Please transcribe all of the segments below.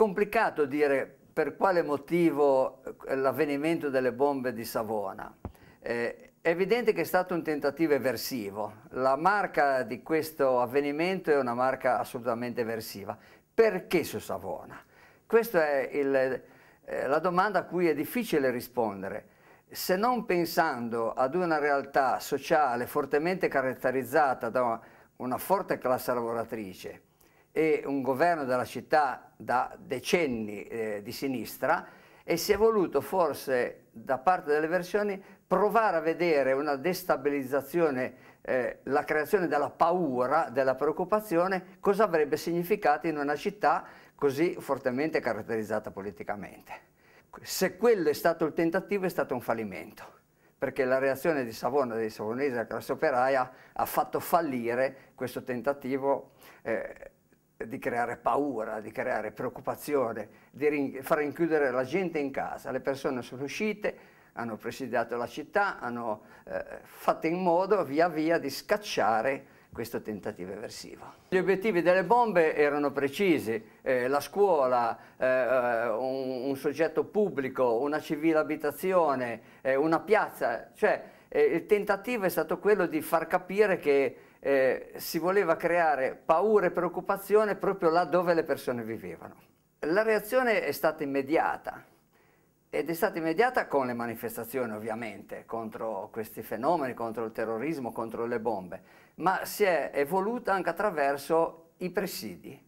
complicato dire per quale motivo eh, l'avvenimento delle bombe di Savona. Eh, è evidente che è stato un tentativo eversivo. La marca di questo avvenimento è una marca assolutamente eversiva. Perché su Savona? Questa è il, eh, la domanda a cui è difficile rispondere. Se non pensando ad una realtà sociale fortemente caratterizzata da una, una forte classe lavoratrice, e un governo della città da decenni eh, di sinistra e si è voluto forse da parte delle versioni provare a vedere una destabilizzazione, eh, la creazione della paura, della preoccupazione, cosa avrebbe significato in una città così fortemente caratterizzata politicamente. Se quello è stato il tentativo è stato un fallimento perché la reazione di Savona, dei Savonesi, della classe operaia, ha fatto fallire questo tentativo eh, di creare paura, di creare preoccupazione, di rin far rinchiudere la gente in casa. Le persone sono uscite, hanno presidiato la città, hanno eh, fatto in modo via via di scacciare questo tentativo eversivo. Gli obiettivi delle bombe erano precisi, eh, la scuola, eh, eh un, un, soggetto pubblico, una civile abitazione, eh, una piazza, cioè eh, il tentativo è stato quello di far capire che eh, si voleva creare paura e preoccupazione proprio là dove le persone vivevano. La reazione è stata immediata ed è stata immediata con le manifestazioni ovviamente contro questi fenomeni, contro il terrorismo, contro le bombe, ma si è evoluta anche attraverso i presidi.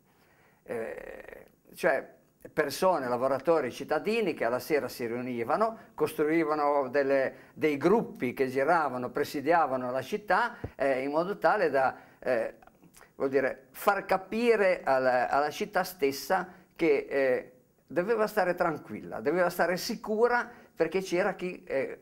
Eh, cioè persone, lavoratori, cittadini che alla sera si riunivano, costruivano delle, dei gruppi che giravano, presidiavano la città eh, in modo tale da eh, dire, far capire alla, alla, città stessa che eh, doveva stare tranquilla, doveva stare sicura perché c'era chi eh,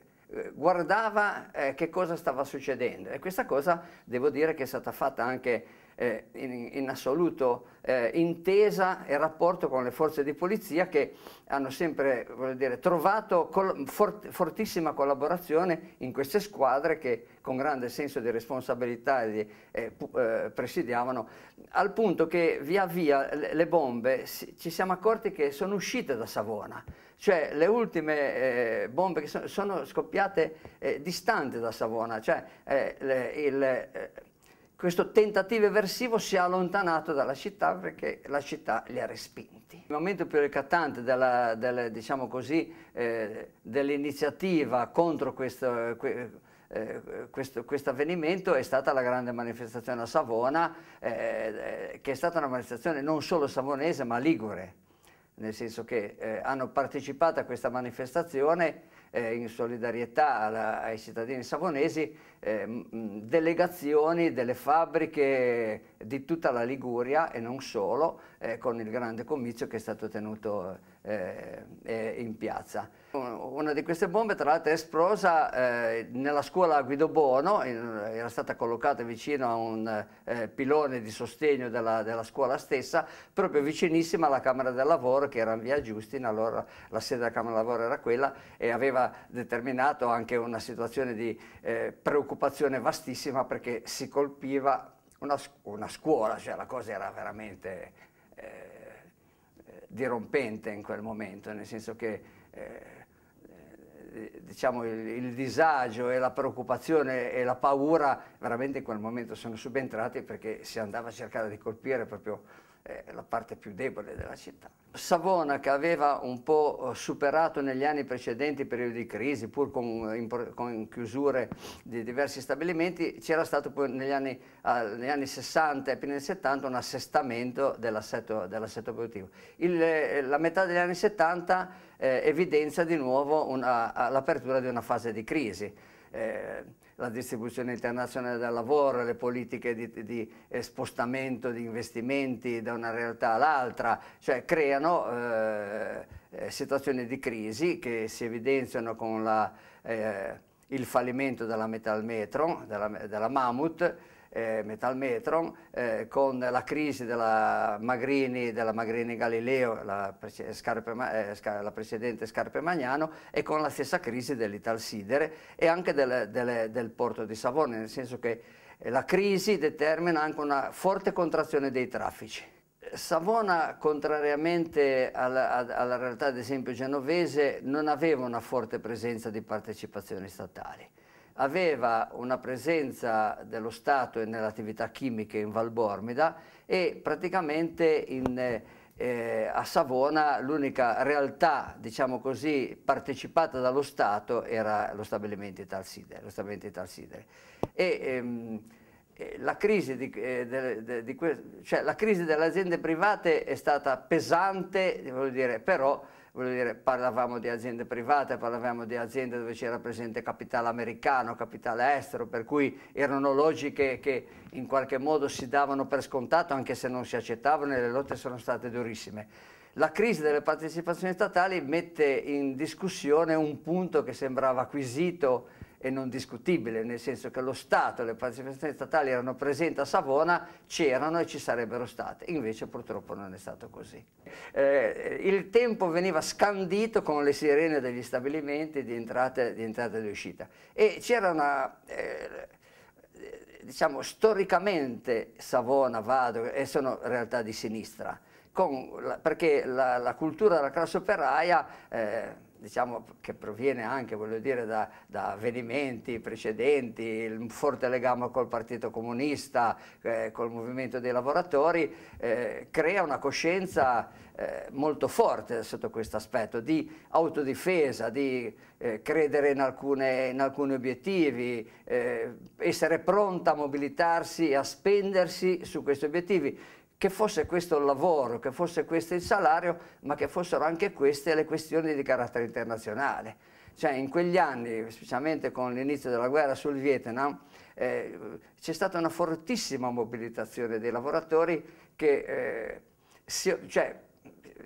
guardava eh, che cosa stava succedendo e questa cosa devo dire che è stata fatta anche eh, in, in, assoluto eh, intesa e rapporto con le forze di polizia che hanno sempre dire, trovato col fort fortissima collaborazione in queste squadre che con grande senso di responsabilità di, eh, eh, presidiavano, al punto che via via le, le bombe si, ci siamo accorti che sono uscite da Savona, cioè le ultime eh, bombe che so sono scoppiate eh, distanti da Savona, cioè, le, il, questo tentativo eversivo si è allontanato dalla città perché la città li ha respinti. Il momento più ricatante della, della, diciamo così, eh, dell'iniziativa contro questo, eh, questo quest avvenimento è stata la grande manifestazione a Savona, eh, eh, che è stata una manifestazione non solo savonese ma ligure, nel senso che eh, hanno partecipato a questa manifestazione eh, in solidarietà alla, ai cittadini savonesi, eh, mh, delegazioni delle fabbriche di tutta la Liguria e non solo, eh, con il grande comizio che è stato tenuto e eh, eh, in piazza. Una di queste bombe tra l'altro è esplosa eh, nella scuola Guido Bono, in, era stata collocata vicino a un eh, pilone di sostegno della, della, scuola stessa, proprio vicinissima alla Camera del Lavoro che era in via Giustina, allora la sede della Camera del Lavoro era quella e aveva determinato anche una situazione di eh, preoccupazione vastissima perché si colpiva una, una scuola, cioè la cosa era veramente... Eh, dirompente in quel momento, nel senso che eh, eh, diciamo il, il, disagio e la preoccupazione e la paura veramente in quel momento sono subentrati perché si andava a cercare di colpire proprio eh, la parte più debole della città. Savona, che aveva un po' eh, superato negli anni precedenti periodi di crisi, pur con, eh, con chiusure di diversi stabilimenti, c'era stato poi negli anni, eh, negli anni 60 e prima del 70 un assestamento dell'assetto, dell'assetto produttivo. Il, eh, la metà degli anni 70 evidenzia di nuovo una, l'apertura di una fase di crisi la distribuzione internazionale del lavoro, le politiche di, di spostamento di investimenti da una realtà all'altra, cioè creano eh, eh, situazioni di crisi che si evidenziano con la, eh, il fallimento della Metalmetro, della, della Mammut, eh, Metron, eh, con la crisi della Magrini, della Magrini Galileo, la, pre eh, Scarpe, eh, la, precedente Scarpe Magnano, e con la stessa crisi dell'Ital Sidere e anche del, del, del porto di Savone, nel senso che la crisi determina anche una forte contrazione dei traffici. Savona, contrariamente alla, alla, realtà ad esempio genovese, non aveva una forte presenza di partecipazioni statali aveva una presenza dello Stato e nelle attività chimiche in Valbormida e praticamente in, eh, a Savona l'unica realtà, diciamo così, partecipata dallo Stato era lo stabilimento Italsidere. Lo stabilimento Italsidere. E, ehm, eh, la crisi, di, eh, de, de, di, cioè, la crisi delle aziende private è stata pesante, dire, però voglio dire, parlavamo di aziende private, parlavamo di aziende dove c'era presente capitale americano, capitale estero, per cui erano logiche che in qualche modo si davano per scontato anche se non si accettavano e le lotte sono state durissime. La crisi delle partecipazioni statali mette in discussione un punto che sembrava acquisito e non discutibile, nel senso che lo Stato e le partecipazioni statali erano presenti a Savona, c'erano e ci sarebbero state, invece purtroppo non è stato così. Eh, il tempo veniva scandito con le sirene degli stabilimenti di entrata, di entrata e di uscita e c'era una... Eh, diciamo storicamente Savona, Vado e sono realtà di sinistra, la, perché la, la, cultura della classe operaia eh, diciamo, che proviene anche dire, da, da, avvenimenti precedenti, il forte legame col Partito Comunista, eh, col movimento dei lavoratori, eh, crea una coscienza eh, molto forte sotto questo aspetto di autodifesa, di eh, credere in, alcune, in, alcuni obiettivi, eh, essere pronta a mobilitarsi e a spendersi su questi obiettivi che fosse questo il lavoro, che fosse questo il salario, ma che fossero anche queste le questioni di carattere internazionale. Cioè in quegli anni, specialmente con l'inizio della guerra sul Vietnam, eh, c'è stata una fortissima mobilitazione dei lavoratori che eh, si, cioè,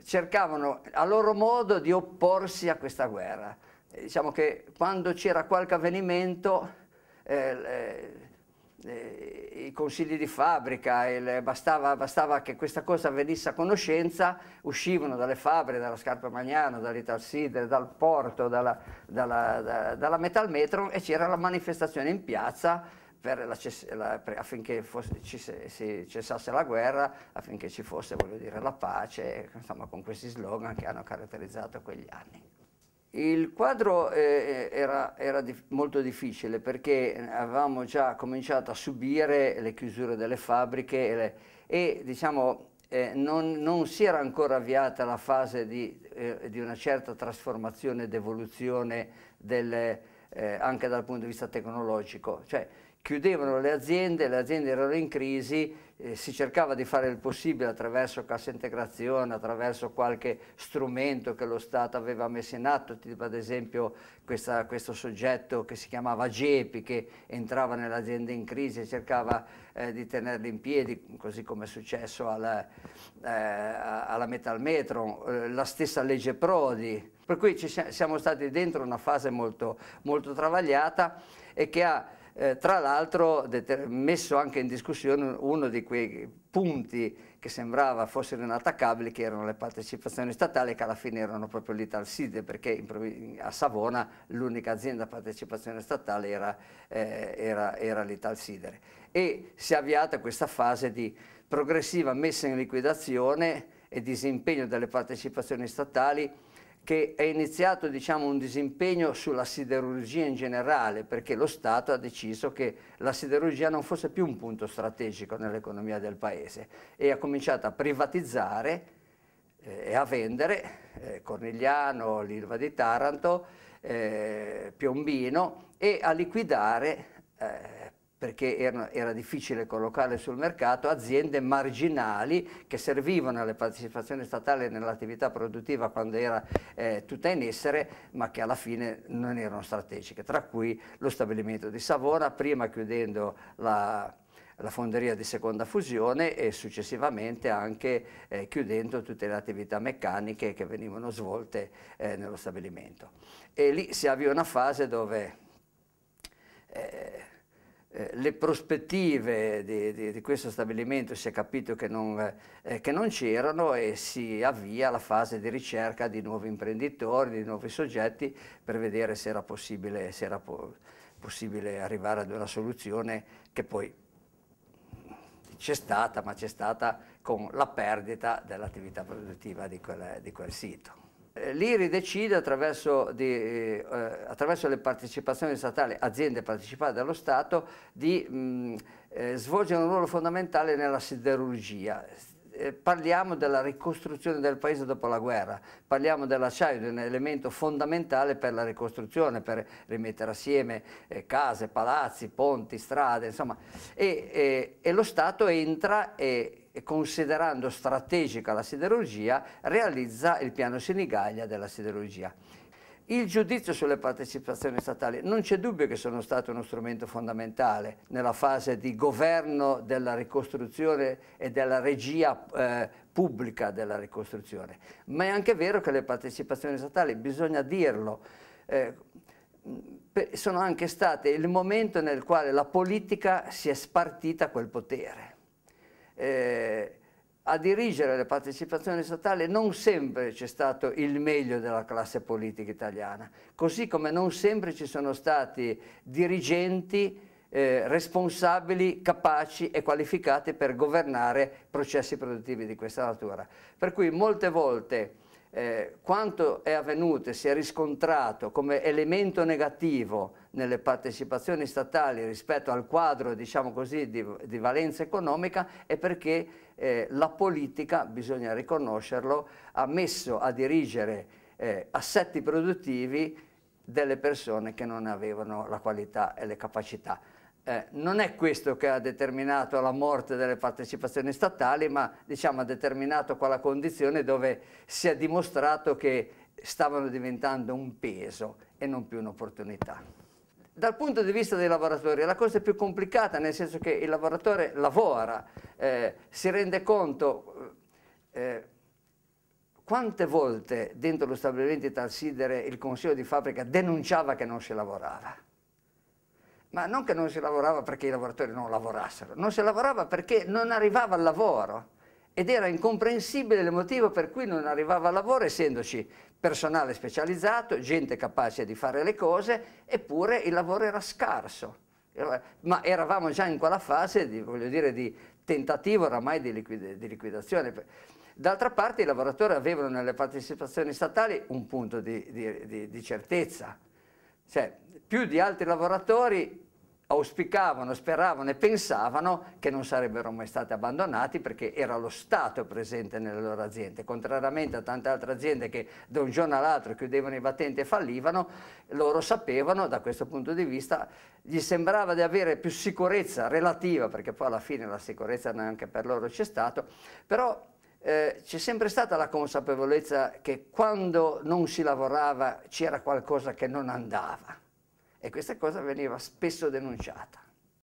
cercavano a loro modo di opporsi a questa guerra. diciamo che quando c'era qualche avvenimento eh, eh, eh, i consigli di fabbrica, il, bastava, bastava, che questa cosa venisse a conoscenza, uscivano dalle fabbriche, dalla Scarpa Magnano, dall'Ital dall'Italsidre, dal Porto, dalla, dalla, da, dalla Metalmetron e c'era la manifestazione in piazza la ces la, affinché fosse, ci, si cessasse la guerra, affinché ci fosse dire, la pace, insomma con questi slogan che hanno caratterizzato quegli anni. Il quadro eh, eh era, era di molto difficile perché avevamo già cominciato a subire le chiusure delle fabbriche e, le, e diciamo, eh, non, non, si era ancora avviata la fase di, eh, di una certa trasformazione ed evoluzione del, eh, anche dal punto di vista tecnologico. Cioè, chiudevano le aziende, le aziende erano in crisi, eh, si cercava di fare il possibile attraverso cassa integrazione, attraverso qualche strumento che lo Stato aveva messo in atto, tipo ad esempio questa, questo soggetto che si chiamava GEPI che entrava nelle aziende in crisi e cercava eh, di tenerle in piedi, così come è successo eh, alla, eh, alla Metalmetro, la stessa legge Prodi, per cui ci siamo stati dentro una fase molto, molto travagliata e che ha eh, tra l'altro messo anche in discussione uno di quei punti che sembrava fossero inattaccabili, che erano le partecipazioni statali, che alla fine erano proprio l'Ital l'Italside, perché a Savona l'unica azienda a partecipazione statale era, eh, era, era l'Italsidere. E si è avviata questa fase di progressiva messa in liquidazione e disimpegno delle partecipazioni statali che è iniziato diciamo, un disimpegno sulla siderurgia in generale, perché lo Stato ha deciso che la siderurgia non fosse più un punto strategico nell'economia del Paese e ha cominciato a privatizzare eh, e a vendere eh, Cornigliano, l'Ilva di Taranto, eh, Piombino e a liquidare eh, perché era, era, difficile collocare sul mercato aziende marginali che servivano alle partecipazioni statali nell'attività produttiva quando era eh, tutta in essere, ma che alla fine non erano strategiche, tra cui lo stabilimento di Savona, prima chiudendo la la fonderia di seconda fusione e successivamente anche eh, chiudendo tutte le attività meccaniche che venivano svolte eh, nello stabilimento. E lì si avvia una fase dove eh, eh, le prospettive di, di, di, questo stabilimento si è capito che non, eh, che non, c'erano e si avvia la fase di ricerca di nuovi imprenditori, di nuovi soggetti per vedere se era possibile, se era po- possibile arrivare ad una soluzione che poi c'è stata, ma c'è stata con la perdita dell'attività produttiva di, quella, di quel sito. Eh, L'IRI decide attraverso, di, eh, attraverso, le partecipazioni statali, aziende partecipate dallo Stato, di mh, eh, svolgere un ruolo fondamentale nella siderurgia. Eh, parliamo della ricostruzione del paese dopo la guerra, parliamo dell'acciaio, di un elemento fondamentale per la ricostruzione, per rimettere assieme eh, case, palazzi, ponti, strade, insomma. E, e, eh, e lo Stato entra e considerando strategica la siderurgia realizza il piano Senigallia della siderurgia. Il giudizio sulle partecipazioni statali non c'è dubbio che sono state uno strumento fondamentale nella fase di governo della ricostruzione e della regia eh, pubblica della ricostruzione, ma è anche vero che le partecipazioni statali, bisogna dirlo, eh, sono anche state il momento nel quale la politica si è spartita quel potere eh, a dirigere le partecipazioni statali non sempre c'è stato il meglio della classe politica italiana, così come non sempre ci sono stati dirigenti eh, responsabili, capaci e qualificati per governare processi produttivi di questa natura. Per cui molte volte eh, quanto è avvenuto e si è riscontrato come elemento negativo nelle partecipazioni statali rispetto al quadro diciamo così, di, di, valenza economica è perché eh, la politica, bisogna riconoscerlo, ha messo a dirigere eh, assetti produttivi delle persone che non avevano la qualità e le capacità eh, non è questo che ha determinato la morte delle partecipazioni statali, ma diciamo, ha determinato quella condizione dove si è dimostrato che stavano diventando un peso e non più un'opportunità. Dal punto di vista dei lavoratori la cosa è più complicata, nel senso che il lavoratore lavora, eh, si rende conto eh, quante volte dentro lo stabilimento di Talsidere il consiglio di fabbrica denunciava che non si lavorava ma non che non si lavorava perché i lavoratori non lavorassero, non si lavorava perché non arrivava al lavoro ed era incomprensibile il motivo per cui non arrivava al lavoro essendoci personale specializzato, gente capace di fare le cose, eppure il lavoro era scarso. Eh, ma eravamo già in quella fase di, dire, di tentativo oramai di, liquid di liquidazione. D'altra parte i lavoratori avevano nelle partecipazioni statali un punto di, di certezza. Cioè, più di altri lavoratori auspicavano, speravano e pensavano che non sarebbero mai stati abbandonati perché era lo Stato presente nelle loro aziende, contrariamente a tante altre aziende che da un giorno all'altro chiudevano i battenti e fallivano, loro sapevano da questo punto di vista, gli sembrava di avere più sicurezza relativa, perché poi alla fine la sicurezza neanche per loro c'è stata, però eh, c'è sempre stata la consapevolezza che quando non si lavorava c'era qualcosa che non andava e questa cosa veniva spesso denunciata.